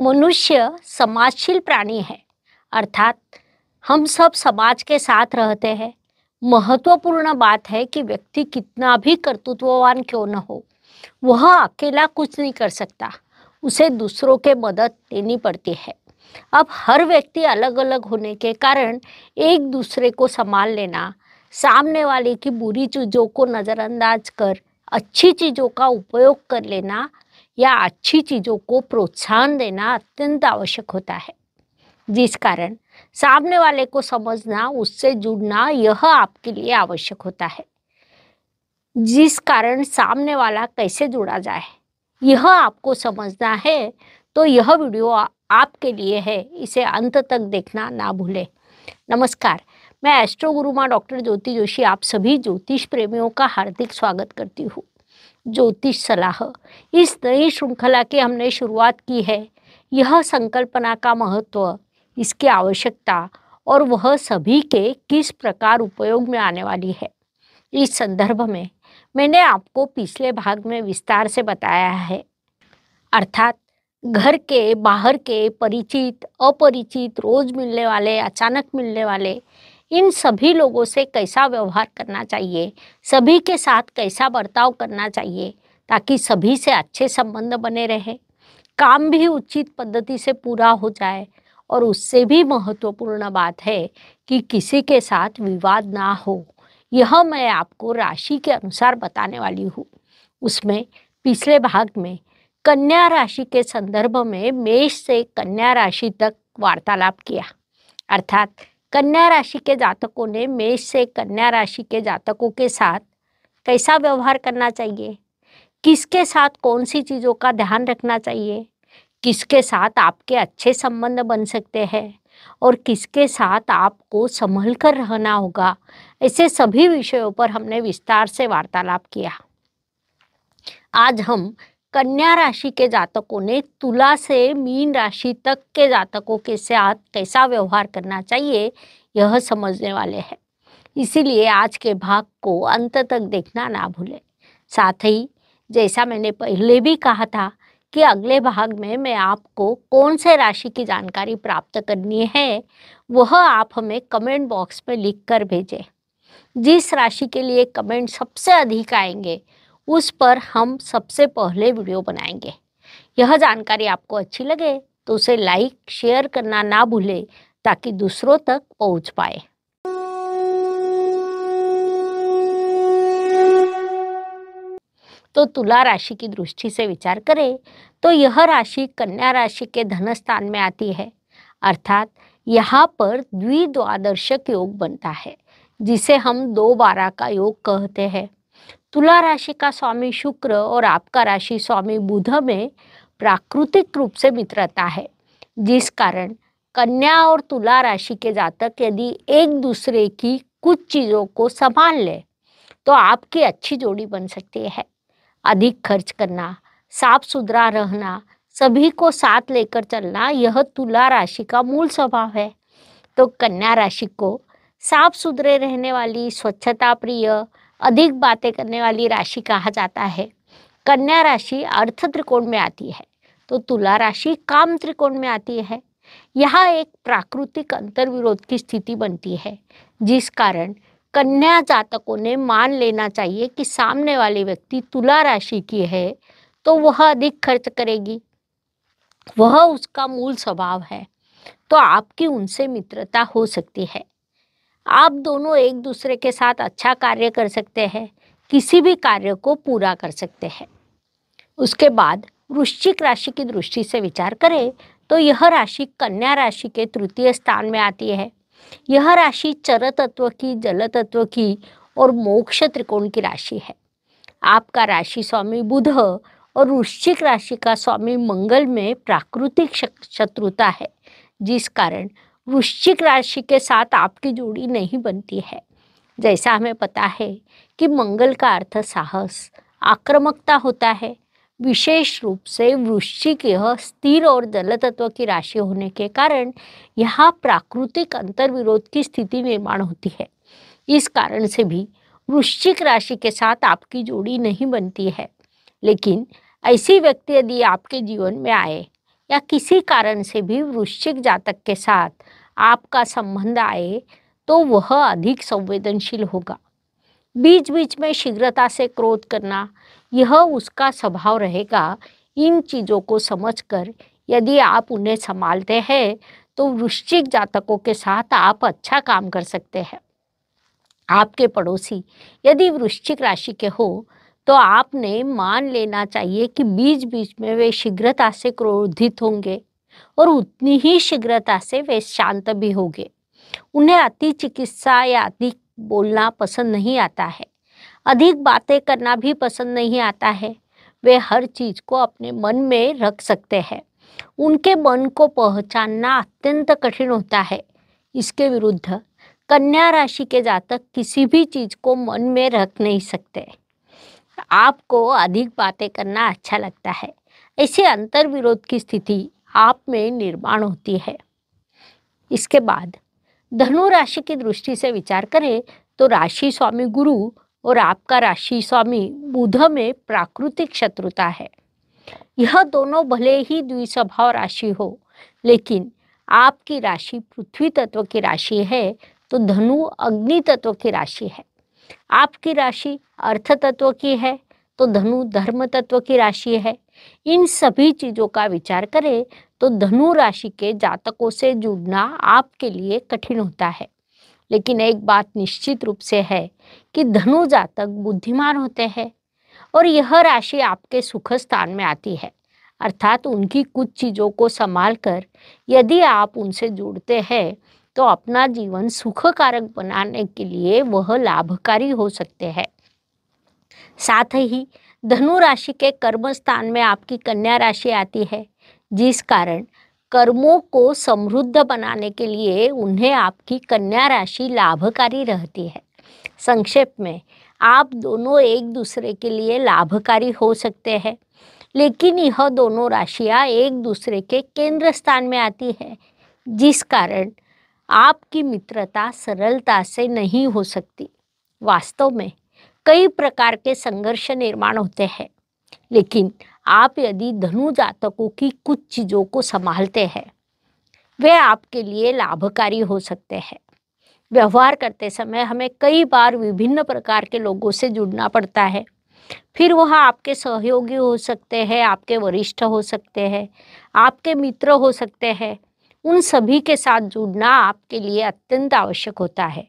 मनुष्य समाजशील प्राणी है अर्थात हम सब समाज के साथ रहते हैं महत्वपूर्ण बात है कि व्यक्ति कितना भी कर्तृत्ववान क्यों न हो वह अकेला कुछ नहीं कर सकता उसे दूसरों के मदद लेनी पड़ती है अब हर व्यक्ति अलग अलग होने के कारण एक दूसरे को संभाल लेना सामने वाले की बुरी चीज़ों को नज़रअंदाज कर अच्छी चीज़ों का उपयोग कर लेना या अच्छी चीज़ों को प्रोत्साहन देना अत्यंत आवश्यक होता है जिस कारण सामने वाले को समझना उससे जुड़ना यह आपके लिए आवश्यक होता है जिस कारण सामने वाला कैसे जुड़ा जाए यह आपको समझना है तो यह वीडियो आपके लिए है इसे अंत तक देखना ना भूले नमस्कार मैं एस्ट्रो गुरुमा डॉक्टर ज्योति जोशी आप सभी ज्योतिष प्रेमियों का हार्दिक स्वागत करती हूँ ज्योतिष सलाह इस नई श्रृंखला की हमने शुरुआत की है यह संकल्पना का महत्व इसकी आवश्यकता और वह सभी के किस प्रकार उपयोग में आने वाली है इस संदर्भ में मैंने आपको पिछले भाग में विस्तार से बताया है अर्थात घर के बाहर के परिचित अपरिचित रोज मिलने वाले अचानक मिलने वाले इन सभी लोगों से कैसा व्यवहार करना चाहिए सभी के साथ कैसा बर्ताव करना चाहिए ताकि सभी से अच्छे संबंध बने रहे काम भी उचित पद्धति से पूरा हो जाए और उससे भी महत्वपूर्ण बात है कि किसी के साथ विवाद ना हो यह मैं आपको राशि के अनुसार बताने वाली हूँ उसमें पिछले भाग में कन्या राशि के संदर्भ में मेष से कन्या राशि तक वार्तालाप किया अर्थात कन्या राशि के जातकों ने मेष से कन्या राशि के जातकों के साथ कैसा व्यवहार करना चाहिए किसके साथ कौन सी चीज़ों का ध्यान रखना चाहिए किसके साथ आपके अच्छे संबंध बन सकते हैं और किसके साथ आपको संभल कर रहना होगा ऐसे सभी विषयों पर हमने विस्तार से वार्तालाप किया आज हम कन्या राशि के जातकों ने तुला से मीन राशि तक के जातकों के साथ कैसा व्यवहार करना चाहिए यह समझने वाले हैं इसीलिए आज के भाग को अंत तक देखना ना भूलें साथ ही जैसा मैंने पहले भी कहा था कि अगले भाग में मैं आपको कौन से राशि की जानकारी प्राप्त करनी है वह आप हमें कमेंट बॉक्स में लिख कर भेजें जिस राशि के लिए कमेंट सबसे अधिक आएंगे उस पर हम सबसे पहले वीडियो बनाएंगे यह जानकारी आपको अच्छी लगे तो उसे लाइक शेयर करना ना भूले ताकि दूसरों तक पहुंच पाए तो तुला राशि की दृष्टि से विचार करें तो यह राशि कन्या राशि के धन स्थान में आती है अर्थात यहाँ पर द्विद्वादर्शक योग बनता है जिसे हम दो बारह का योग कहते हैं तुला राशि का स्वामी शुक्र और आपका राशि स्वामी बुध में प्राकृतिक रूप से मित्रता है जिस कारण कन्या और तुला राशि के जातक यदि एक दूसरे की कुछ चीज़ों को संभाल ले तो आपकी अच्छी जोड़ी बन सकती है अधिक खर्च करना साफ सुथरा रहना सभी को साथ लेकर चलना यह तुला राशि का मूल स्वभाव है तो कन्या राशि को साफ सुथरे रहने वाली स्वच्छता प्रिय अधिक बातें करने वाली राशि कहा जाता है कन्या राशि अर्थ त्रिकोण में आती है तो तुला राशि काम त्रिकोण में आती है यह एक प्राकृतिक विरोध की स्थिति बनती है जिस कारण कन्या जातकों ने मान लेना चाहिए कि सामने वाली व्यक्ति तुला राशि की है तो वह अधिक खर्च करेगी वह उसका मूल स्वभाव है तो आपकी उनसे मित्रता हो सकती है आप दोनों एक दूसरे के साथ अच्छा कार्य कर सकते हैं किसी भी कार्य को पूरा कर सकते हैं उसके बाद वृश्चिक राशि की दृष्टि से विचार करें तो यह राशि कन्या राशि के तृतीय स्थान में आती है यह राशि चर तत्व की जल तत्व की और मोक्ष त्रिकोण की राशि है आपका राशि स्वामी बुध और वृश्चिक राशि का स्वामी मंगल में प्राकृतिक शत्रुता है जिस कारण वृश्चिक राशि के साथ आपकी जोड़ी नहीं बनती है जैसा हमें पता है कि मंगल का अर्थ साहस आक्रमकता होता है विशेष रूप से वृश्चिक यह स्थिर और जल तत्व की राशि होने के कारण यहाँ प्राकृतिक अंतर्विरोध की स्थिति निर्माण होती है इस कारण से भी वृश्चिक राशि के साथ आपकी जोड़ी नहीं बनती है लेकिन ऐसी व्यक्ति यदि आपके जीवन में आए या किसी कारण से भी वृश्चिक जातक के साथ आपका संबंध आए तो वह अधिक संवेदनशील होगा बीच बीच में शीघ्रता से क्रोध करना यह उसका स्वभाव रहेगा इन चीज़ों को समझकर यदि आप उन्हें संभालते हैं तो वृश्चिक जातकों के साथ आप अच्छा काम कर सकते हैं आपके पड़ोसी यदि वृश्चिक राशि के हो तो आपने मान लेना चाहिए कि बीच बीच में वे शीघ्रता से क्रोधित होंगे और उतनी ही शीघ्रता से वे शांत भी होंगे उन्हें अति चिकित्सा या अधिक बोलना पसंद नहीं आता है अधिक बातें करना भी पसंद नहीं आता है वे हर चीज को अपने मन में रख सकते हैं उनके मन को पहचानना अत्यंत कठिन होता है इसके विरुद्ध कन्या राशि के जातक किसी भी चीज को मन में रख नहीं सकते आपको अधिक बातें करना अच्छा लगता है ऐसे अंतर विरोध की स्थिति आप में निर्माण होती है इसके बाद धनु राशि की दृष्टि से विचार करें तो राशि स्वामी गुरु और आपका राशि स्वामी बुध में प्राकृतिक शत्रुता है यह दोनों भले ही द्विस्वभाव राशि हो लेकिन आपकी राशि पृथ्वी तत्व की राशि है तो धनु अग्नि तत्व की राशि है आपकी राशि अर्थ तत्व की है तो धनु धर्म तत्व की राशि है इन सभी चीज़ों का विचार करें तो धनु राशि के जातकों से जुड़ना आपके लिए कठिन होता है लेकिन एक बात निश्चित रूप से है कि धनु जातक बुद्धिमान होते हैं और यह राशि आपके सुख स्थान में आती है अर्थात उनकी कुछ चीज़ों को संभाल कर यदि आप उनसे जुड़ते हैं तो अपना जीवन सुखकारक बनाने के लिए वह लाभकारी हो सकते हैं साथ ही धनु राशि के कर्म स्थान में आपकी कन्या राशि आती है जिस कारण कर्मों को समृद्ध बनाने के लिए उन्हें आपकी कन्या राशि लाभकारी रहती है संक्षेप में आप दोनों एक दूसरे के लिए लाभकारी हो सकते हैं लेकिन यह दोनों राशियां एक दूसरे के केंद्र स्थान में आती है जिस कारण आपकी मित्रता सरलता से नहीं हो सकती वास्तव में कई प्रकार के संघर्ष निर्माण होते हैं लेकिन आप यदि धनु जातकों की कुछ चीज़ों को संभालते हैं वे आपके लिए लाभकारी हो सकते हैं व्यवहार करते समय हमें कई बार विभिन्न प्रकार के लोगों से जुड़ना पड़ता है फिर वह आपके सहयोगी हो सकते हैं आपके वरिष्ठ हो सकते हैं आपके मित्र हो सकते हैं उन सभी के साथ जुड़ना आपके लिए अत्यंत आवश्यक होता है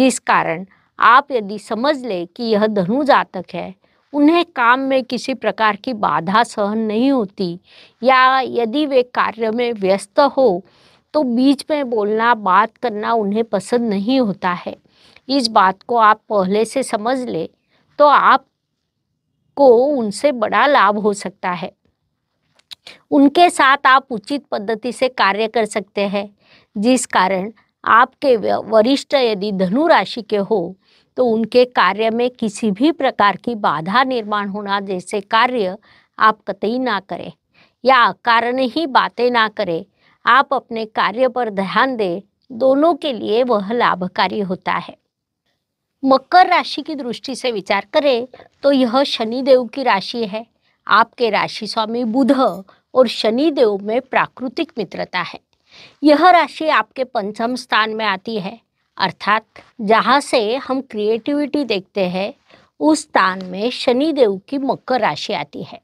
जिस कारण आप यदि समझ ले कि यह धनु जातक है उन्हें काम में किसी प्रकार की बाधा सहन नहीं होती या यदि वे कार्य में व्यस्त हो तो बीच में बोलना बात करना उन्हें पसंद नहीं होता है इस बात को आप पहले से समझ ले तो आपको उनसे बड़ा लाभ हो सकता है उनके साथ आप उचित पद्धति से कार्य कर सकते हैं जिस कारण आपके वरिष्ठ यदि धनु राशि के हो तो उनके कार्य में किसी भी प्रकार की बाधा निर्माण होना जैसे कार्य आप कतई ना करें या कारण ही बातें ना करें आप अपने कार्य पर ध्यान दें दोनों के लिए वह लाभकारी होता है मकर राशि की दृष्टि से विचार करें तो यह शनिदेव की राशि है आपके राशि स्वामी बुध और शनि देव में प्राकृतिक मित्रता है यह राशि आपके पंचम स्थान में आती है अर्थात जहाँ से हम क्रिएटिविटी देखते हैं उस स्थान में शनि देव की मकर राशि आती है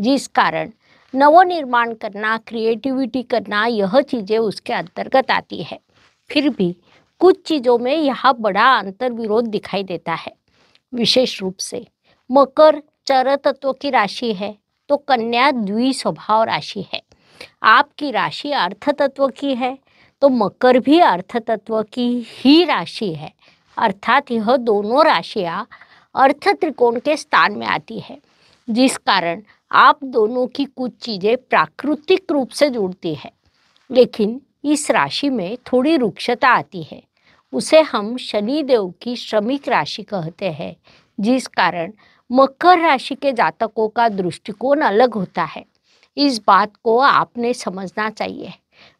जिस कारण नवनिर्माण करना क्रिएटिविटी करना यह चीज़ें उसके अंतर्गत आती है फिर भी कुछ चीज़ों में यह बड़ा अंतर विरोध दिखाई देता है विशेष रूप से मकर चर तत्व की राशि है तो कन्या द्विस्वभाव राशि है आपकी राशि अर्थ तत्व की है तो मकर भी अर्थ तत्व की ही राशि है अर्थात यह दोनों राशियाँ अर्थ त्रिकोण के स्थान में आती है जिस कारण आप दोनों की कुछ चीज़ें प्राकृतिक रूप से जुड़ती है लेकिन इस राशि में थोड़ी रुक्षता आती है उसे हम शनि देव की श्रमिक राशि कहते हैं जिस कारण मकर राशि के जातकों का दृष्टिकोण अलग होता है इस बात को आपने समझना चाहिए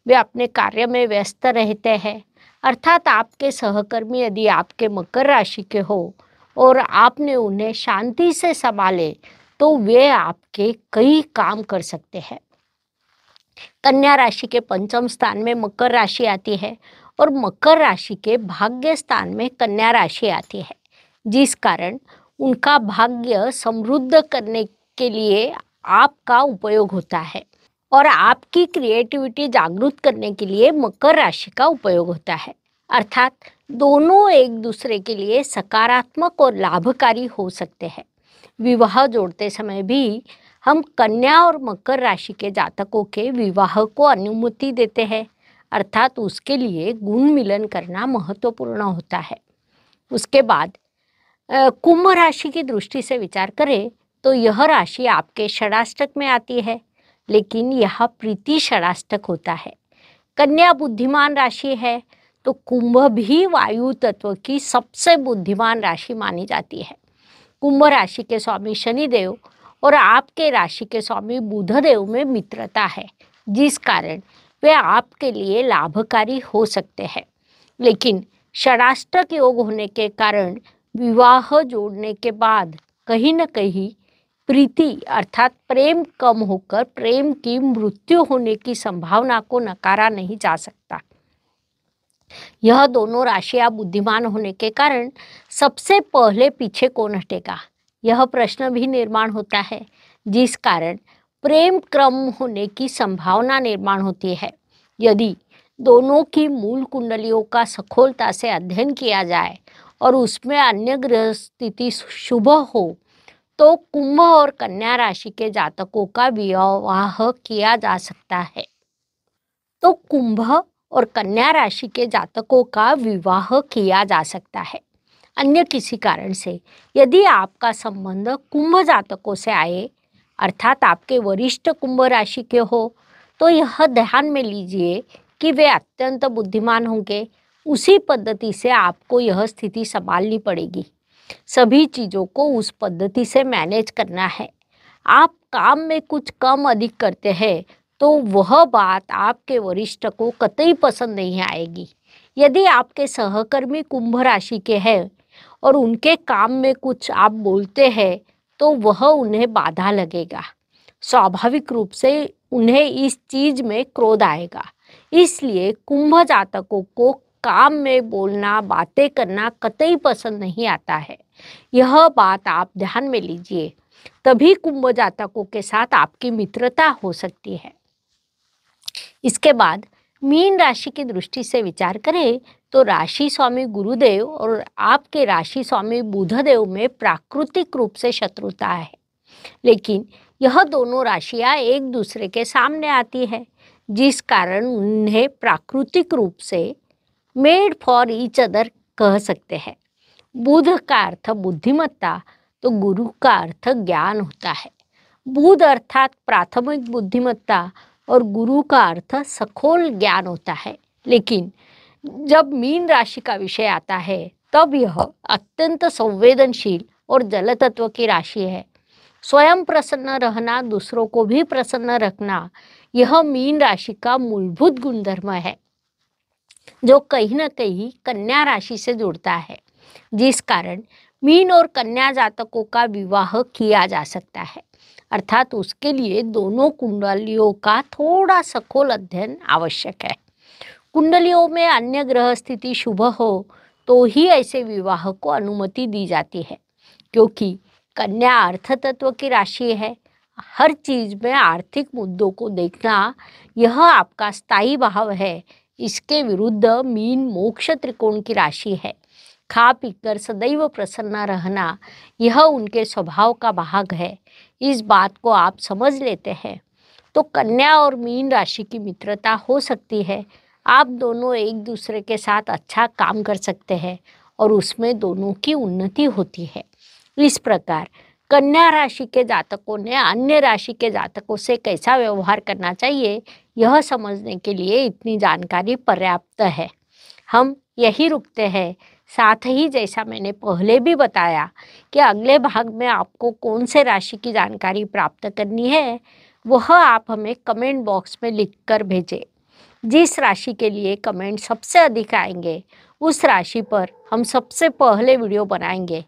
वे अपने कार्य में व्यस्त रहते हैं अर्थात आपके सहकर्मी यदि आपके मकर राशि के हो और आपने उन्हें शांति से संभाले तो वे आपके कई काम कर सकते हैं कन्या राशि के पंचम स्थान में मकर राशि आती है और मकर राशि के भाग्य स्थान में कन्या राशि आती है जिस कारण उनका भाग्य समृद्ध करने के लिए आपका उपयोग होता है और आपकी क्रिएटिविटी जागृत करने के लिए मकर राशि का उपयोग होता है अर्थात दोनों एक दूसरे के लिए सकारात्मक और लाभकारी हो सकते हैं विवाह जोड़ते समय भी हम कन्या और मकर राशि के जातकों के विवाह को अनुमति देते हैं अर्थात उसके लिए गुण मिलन करना महत्वपूर्ण होता है उसके बाद कुंभ राशि की दृष्टि से विचार करें तो यह राशि आपके षडाष्टक में आती है लेकिन यह प्रीति षडाष्टक होता है कन्या बुद्धिमान राशि है तो कुंभ भी वायु तत्व की सबसे बुद्धिमान राशि मानी जाती है कुंभ राशि के स्वामी शनिदेव और आपके राशि के स्वामी बुधदेव में मित्रता है जिस कारण वे आपके लिए लाभकारी हो सकते हैं लेकिन षडाष्टक योग होने के कारण विवाह जोड़ने के बाद कहीं ना कहीं प्रीति अर्थात प्रेम कम होकर प्रेम की मृत्यु होने की संभावना को नकारा नहीं जा सकता यह दोनों राशियां बुद्धिमान होने के कारण सबसे पहले पीछे कौन हटेगा यह प्रश्न भी निर्माण होता है जिस कारण प्रेम क्रम होने की संभावना निर्माण होती है यदि दोनों की मूल कुंडलियों का सखोलता से अध्ययन किया जाए और उसमें अन्य ग्रह स्थिति शुभ हो तो कुंभ और कन्या राशि के जातकों का विवाह किया जा सकता है तो कुंभ और कन्या राशि के जातकों का विवाह किया जा सकता है अन्य किसी कारण से यदि आपका संबंध कुंभ जातकों से आए अर्थात आपके वरिष्ठ कुंभ राशि के हो तो यह ध्यान में लीजिए कि वे अत्यंत बुद्धिमान होंगे उसी पद्धति से आपको यह स्थिति संभालनी पड़ेगी सभी चीज़ों को उस पद्धति से मैनेज करना है आप काम में कुछ कम अधिक करते हैं तो वह बात आपके वरिष्ठ को कतई पसंद नहीं आएगी यदि आपके सहकर्मी कुंभ राशि के हैं और उनके काम में कुछ आप बोलते हैं तो वह उन्हें बाधा लगेगा स्वाभाविक रूप से उन्हें इस चीज में क्रोध आएगा इसलिए कुंभ जातकों को काम में बोलना बातें करना कतई पसंद नहीं आता है यह बात आप ध्यान में लीजिए तभी कुंभ जातकों के साथ आपकी मित्रता हो सकती है इसके बाद मीन राशि की दृष्टि से विचार करें तो राशि स्वामी गुरुदेव और आपके राशि स्वामी बुधदेव में प्राकृतिक रूप से शत्रुता है लेकिन यह दोनों राशियां एक दूसरे के सामने आती है जिस कारण उन्हें प्राकृतिक रूप से मेड फॉर ईच अदर कह सकते हैं बुध का अर्थ बुद्धिमत्ता तो गुरु का अर्थ ज्ञान होता है बुध अर्थात प्राथमिक बुद्धिमत्ता और गुरु का अर्थ सखोल ज्ञान होता है लेकिन जब मीन राशि का विषय आता है तब यह अत्यंत संवेदनशील और जल तत्व की राशि है स्वयं प्रसन्न रहना दूसरों को भी प्रसन्न रखना यह मीन राशि का मूलभूत गुणधर्म है जो कहीं ना कहीं कन्या राशि से जुड़ता है जिस कारण मीन और कन्या जातकों का विवाह किया जा सकता है अर्थात उसके लिए दोनों कुंडलियों का थोड़ा सखोल अध्ययन आवश्यक है कुंडलियों में अन्य ग्रह स्थिति शुभ हो तो ही ऐसे विवाह को अनुमति दी जाती है क्योंकि कन्या अर्थ तत्व की राशि है हर चीज़ में आर्थिक मुद्दों को देखना यह आपका स्थायी भाव है इसके विरुद्ध मीन मोक्ष त्रिकोण की राशि है खा पीकर सदैव प्रसन्न रहना यह उनके स्वभाव का भाग है इस बात को आप समझ लेते हैं तो कन्या और मीन राशि की मित्रता हो सकती है आप दोनों एक दूसरे के साथ अच्छा काम कर सकते हैं और उसमें दोनों की उन्नति होती है इस प्रकार कन्या राशि के जातकों ने अन्य राशि के जातकों से कैसा व्यवहार करना चाहिए यह समझने के लिए इतनी जानकारी पर्याप्त है हम यही रुकते हैं साथ ही जैसा मैंने पहले भी बताया कि अगले भाग में आपको कौन से राशि की जानकारी प्राप्त करनी है वह आप हमें कमेंट बॉक्स में लिख कर भेजें जिस राशि के लिए कमेंट सबसे अधिक आएंगे उस राशि पर हम सबसे पहले वीडियो बनाएंगे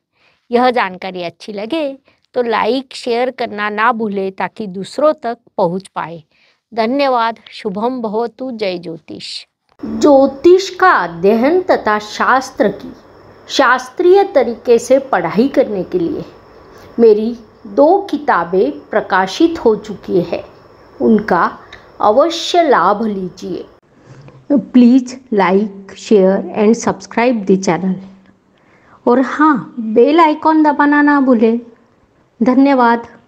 यह जानकारी अच्छी लगे तो लाइक शेयर करना ना भूले ताकि दूसरों तक पहुंच पाए धन्यवाद शुभम भवतु जय ज्योतिष ज्योतिष का अध्ययन तथा शास्त्र की शास्त्रीय तरीके से पढ़ाई करने के लिए मेरी दो किताबें प्रकाशित हो चुकी है उनका अवश्य लाभ लीजिए please like share and subscribe the channel और हाँ बेल आइकॉन दबाना ना भूलें धन्यवाद